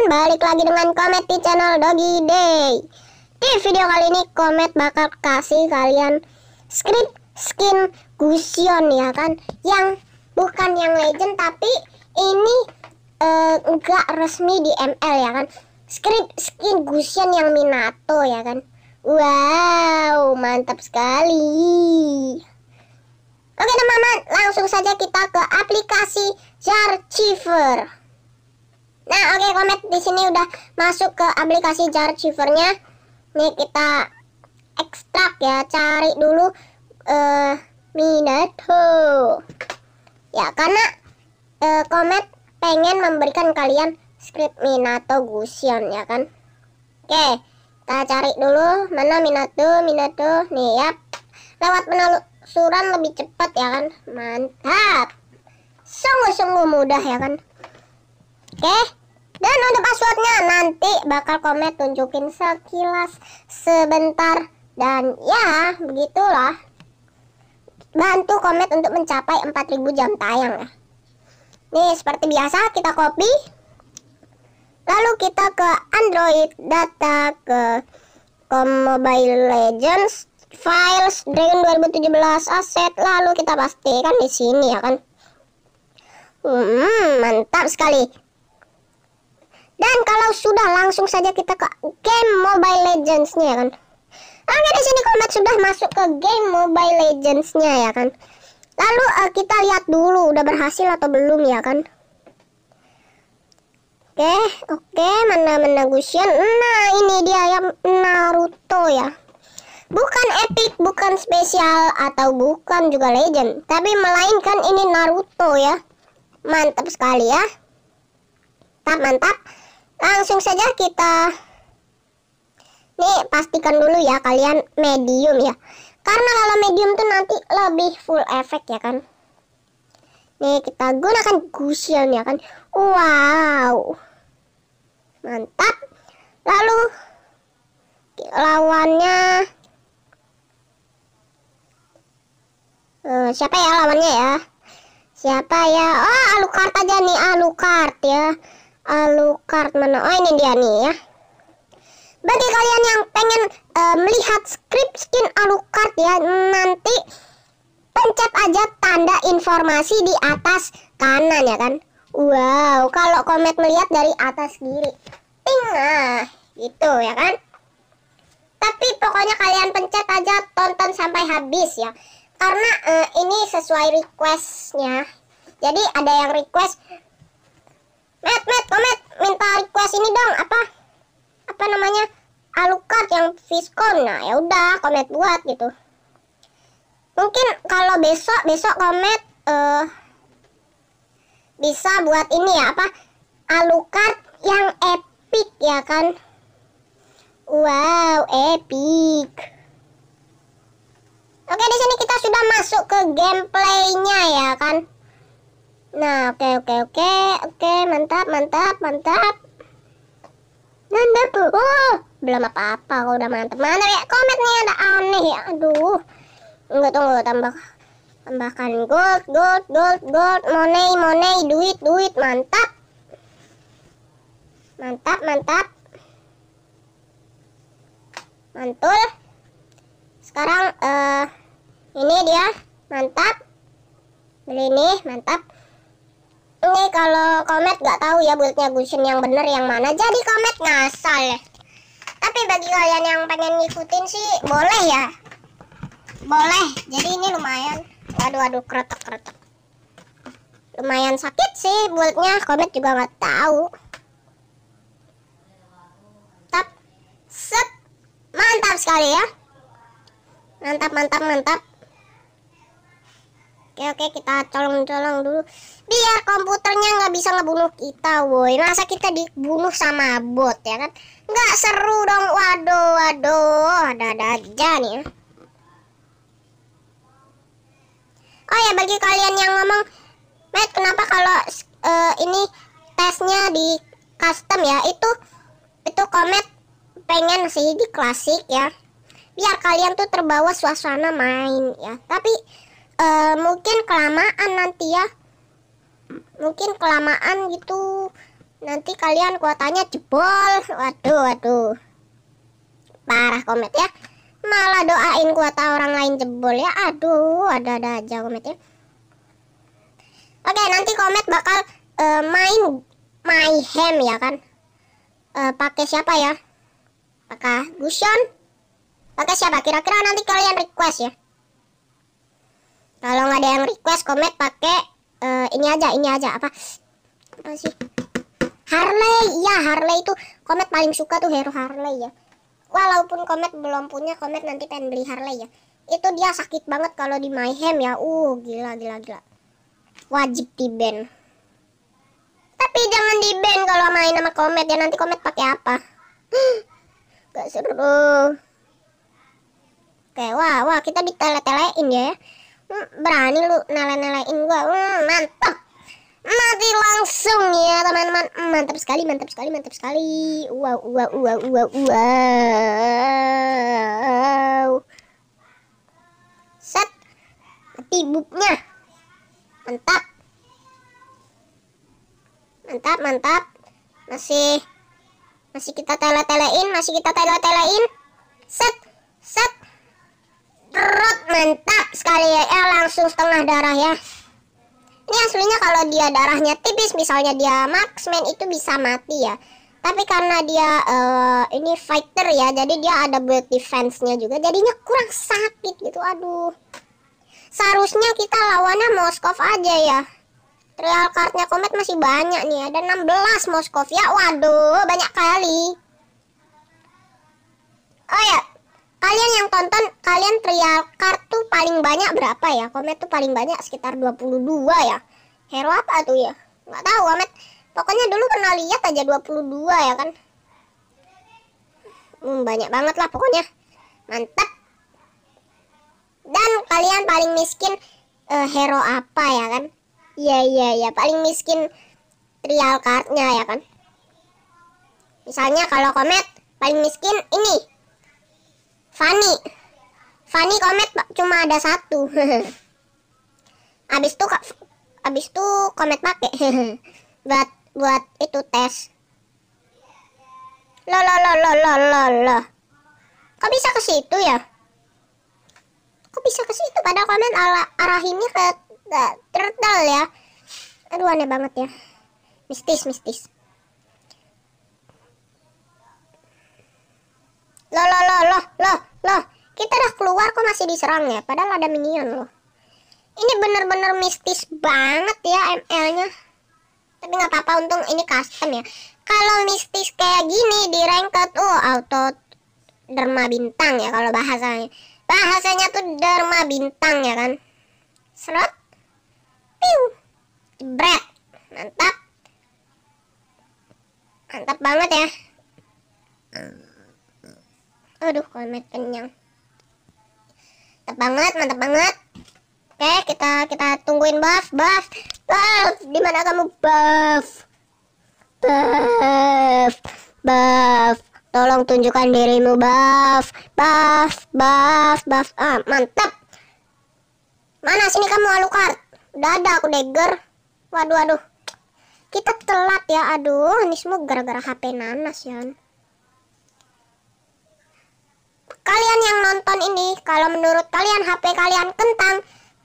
teman-teman, balik lagi dengan Komet di channel Doggy Day Di video kali ini Komet bakal kasih kalian skin, skin Gusion ya kan Yang bukan yang legend tapi ini enggak eh, uh, resmi di ML ya kan Skin, skin Gusion yang Minato ya kan Wow mantap sekali Oke teman-teman langsung saja kita ke aplikasi Jar Chiver. Nah, oke okay, komet di sini udah masuk ke aplikasi jar shivernya. Nih kita ekstrak ya, cari dulu uh, eh, Minato. Ya, karena uh, komet pengen memberikan kalian script Minato Gusion ya kan. Oke, okay, kita cari dulu mana Minato, Minato. Nih ya. Lewat penelusuran lebih cepat ya kan. Mantap. Sungguh-sungguh mudah ya kan. Oke. Okay. Dan untuk passwordnya nanti bakal komen tunjukin sekilas sebentar. Dan ya, begitulah. Bantu komet untuk mencapai 4000 jam tayang ya. Nih, seperti biasa kita copy. Lalu kita ke Android data ke com Mobile Legends files Dragon 2017 aset lalu kita pastikan di sini ya kan. Hmm, mantap sekali. Dan kalau sudah langsung saja kita ke game Mobile Legends-nya ya kan. Oke di sini kalau sudah masuk ke game Mobile Legends-nya ya kan. Lalu uh, kita lihat dulu udah berhasil atau belum ya kan. Oke, okay, oke, okay, mana mana Gusion. Nah, ini dia ya Naruto ya. Bukan epic, bukan spesial atau bukan juga legend, tapi melainkan ini Naruto ya. Mantap sekali ya. Mantap, mantap langsung saja kita nih pastikan dulu ya kalian medium ya karena kalau medium tuh nanti lebih full efek ya kan nih kita gunakan gusion ya kan wow mantap lalu lawannya uh, siapa ya lawannya ya siapa ya oh Alucard aja nih Alucard ya Alucard mana? Oh ini dia nih ya. Bagi kalian yang pengen uh, melihat script skin Alucard ya nanti pencet aja tanda informasi di atas kanan ya kan. Wow, kalau komet melihat dari atas kiri. Ting nah, gitu ya kan. Tapi pokoknya kalian pencet aja tonton sampai habis ya. Karena uh, ini sesuai requestnya. Jadi ada yang request Met, met, komet, oh, minta request ini dong. Apa? Apa namanya? Alucard yang Viscon. Nah, ya udah, komet buat gitu. Mungkin kalau besok, besok komet uh, bisa buat ini ya apa? Alucard yang epic ya kan? Wow, epic. Oke, di sini kita sudah masuk ke gameplaynya ya kan? Nah, oke, okay, oke, okay, oke, okay. oke, mantap, mantap, mantap. Nanda tuh, oh, belum apa-apa, kok udah mantap. Mana ya komennya ada aneh ya, aduh. Enggak tunggu tambah tambahkan gold, gold, gold, gold, money, money, duit, duit, mantap. Mantap, mantap. Mantul. Sekarang eh uh, ini dia, mantap. Beli ini, mantap ini kalau komet gak tahu ya buildnya Gushin yang bener yang mana jadi komet ngasal ya tapi bagi kalian yang pengen ngikutin sih boleh ya boleh jadi ini lumayan waduh waduh keretek keretek lumayan sakit sih buildnya komet juga gak tahu tap set mantap sekali ya mantap mantap mantap oke ya, oke kita colong-colong dulu biar komputernya nggak bisa ngebunuh kita woi masa kita dibunuh sama bot ya kan nggak seru dong waduh waduh ada-ada aja nih ya. oh ya bagi kalian yang ngomong Matt kenapa kalau uh, ini tesnya di custom ya itu itu komet pengen sih di klasik ya biar kalian tuh terbawa suasana main ya tapi Eh, mungkin kelamaan nanti ya mungkin kelamaan gitu nanti kalian kuotanya jebol waduh waduh parah komet ya malah doain kuota orang lain jebol ya aduh ada ada aja komet ya oke nanti komet bakal uh, main my ham ya kan uh, pakai siapa ya pakai gusion pakai siapa kira-kira nanti kalian request ya kalau nggak ada yang request komet pakai uh, ini aja ini aja apa apa sih Harley ya Harley itu komet paling suka tuh hero Harley ya walaupun komet belum punya komet nanti pengen beli Harley ya itu dia sakit banget kalau di Mayhem ya uh gila gila gila wajib di ban tapi jangan di ban kalau main sama komet ya nanti komet pakai apa gak seru oke wah wah kita ditele-telein ya Hmm, berani lu nela-nelain gua hmm, mantap mati langsung ya teman-teman hmm, mantap sekali mantap sekali mantap sekali wow wow wow wow wow set mati bubnya mantap mantap mantap masih masih kita tele-telein masih kita tele-telein set set Terut mantap sekali ya. ya langsung setengah darah ya. Ini aslinya kalau dia darahnya tipis misalnya dia marksman itu bisa mati ya. Tapi karena dia uh, ini fighter ya, jadi dia ada build defense-nya juga. Jadinya kurang sakit gitu. Aduh. Seharusnya kita lawannya Moskov aja ya. Trial cardnya Komet masih banyak nih. Ada 16 Moskov ya. Waduh, banyak kali. Oh ya, kalian yang tonton kalian trial kartu paling banyak berapa ya komet tuh paling banyak sekitar 22 ya hero apa tuh ya nggak tahu komet pokoknya dulu pernah lihat aja 22 ya kan hmm, banyak banget lah pokoknya mantap dan kalian paling miskin uh, hero apa ya kan iya iya iya paling miskin trial cardnya ya kan misalnya kalau komet paling miskin ini Fani Fani komet cuma ada satu abis itu abis tuh komet pakai buat buat itu tes lo lo lo lo lo lo lo kok bisa ke situ ya kok bisa ke situ padahal komet ala arahinnya ke, ke turtle ya aduh aneh banget ya mistis mistis Kita udah keluar kok masih diserang ya, padahal ada minion loh. Ini bener-bener mistis banget ya ML-nya. Tapi nggak apa-apa, untung ini custom ya. Kalau mistis kayak gini di ranked, oh auto derma bintang ya kalau bahasanya. Bahasanya tuh derma bintang ya kan. Serot. Piu. Jebret. Mantap. Mantap banget ya. Aduh, komet kenyang mantap banget mantap banget oke kita kita tungguin buff buff buff dimana kamu buff buff buff tolong tunjukkan dirimu buff buff buff buff ah mantap mana sini kamu alukar ada aku dagger waduh waduh kita telat ya aduh ini semua gara-gara HP nanas ya kalian yang nonton ini, kalau menurut kalian HP kalian kentang,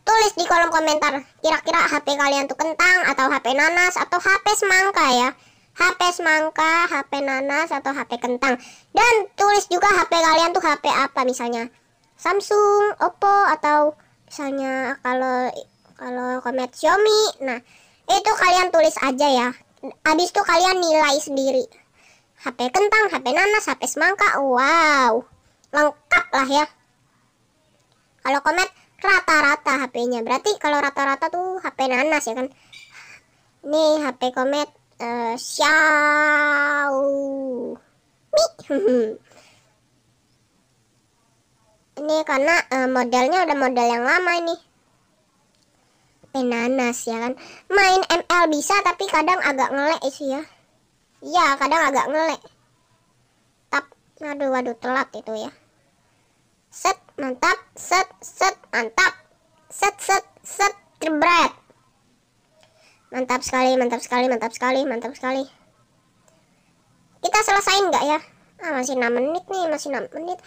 tulis di kolom komentar. Kira-kira HP kalian tuh kentang atau HP nanas atau HP semangka ya. HP semangka, HP nanas atau HP kentang. Dan tulis juga HP kalian tuh HP apa misalnya. Samsung, Oppo atau misalnya kalau kalau komet Xiaomi. Nah, itu kalian tulis aja ya. Habis itu kalian nilai sendiri. HP kentang, HP nanas, HP semangka. Wow lengkap lah ya kalau komet rata-rata HP-nya berarti kalau rata-rata tuh HP nanas ya kan ini HP komet uh, Xiaomi ini karena uh, modelnya udah model yang lama ini HP nanas ya kan main ML bisa tapi kadang agak ngelek sih ya Ya kadang agak ngelek tap aduh waduh telat itu ya set mantap set set mantap set set set jebret mantap sekali mantap sekali mantap sekali mantap sekali kita selesain nggak ya ah, masih 6 menit nih masih 6 menit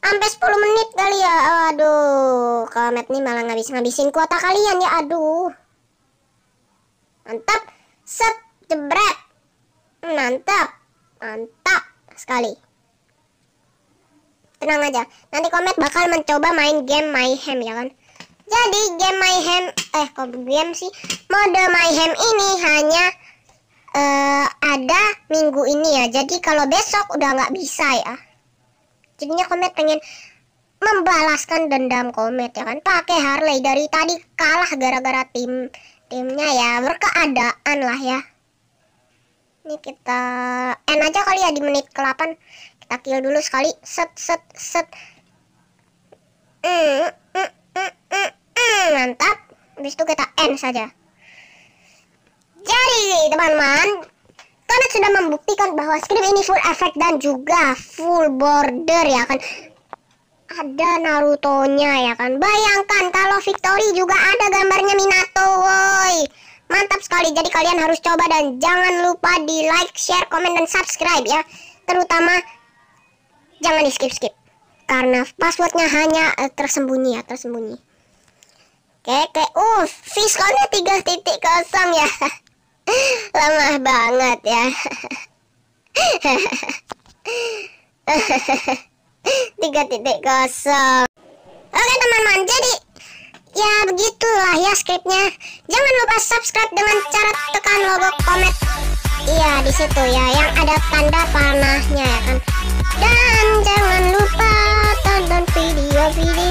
sampai 10 menit kali ya aduh komet nih malah ngabis ngabisin kuota kalian ya aduh mantap set jebret mantap mantap sekali tenang aja nanti komet bakal mencoba main game mayhem ya kan jadi game mayhem eh kok game sih mode mayhem ini hanya uh, ada minggu ini ya jadi kalau besok udah nggak bisa ya jadinya komet pengen membalaskan dendam komet ya kan pakai Harley dari tadi kalah gara-gara tim timnya ya berkeadaan lah ya ini kita end aja kali ya di menit ke-8 takil dulu sekali set set set mm, mm, mm, mantap habis itu kita end saja jadi teman-teman karena sudah membuktikan bahwa skrip ini full effect dan juga full border ya kan ada narutonya ya kan bayangkan kalau Victory juga ada gambarnya Minato woi mantap sekali jadi kalian harus coba dan jangan lupa di like share komen dan subscribe ya terutama jangan di skip skip karena passwordnya hanya eh, tersembunyi ya tersembunyi oke oke uh fiskalnya kosong ya lemah banget ya tiga titik kosong oke teman-teman jadi ya begitulah ya scriptnya jangan lupa subscribe dengan cara tekan logo komet iya di situ ya yang ada tanda panahnya ya kan dan jangan lupa tonton video-video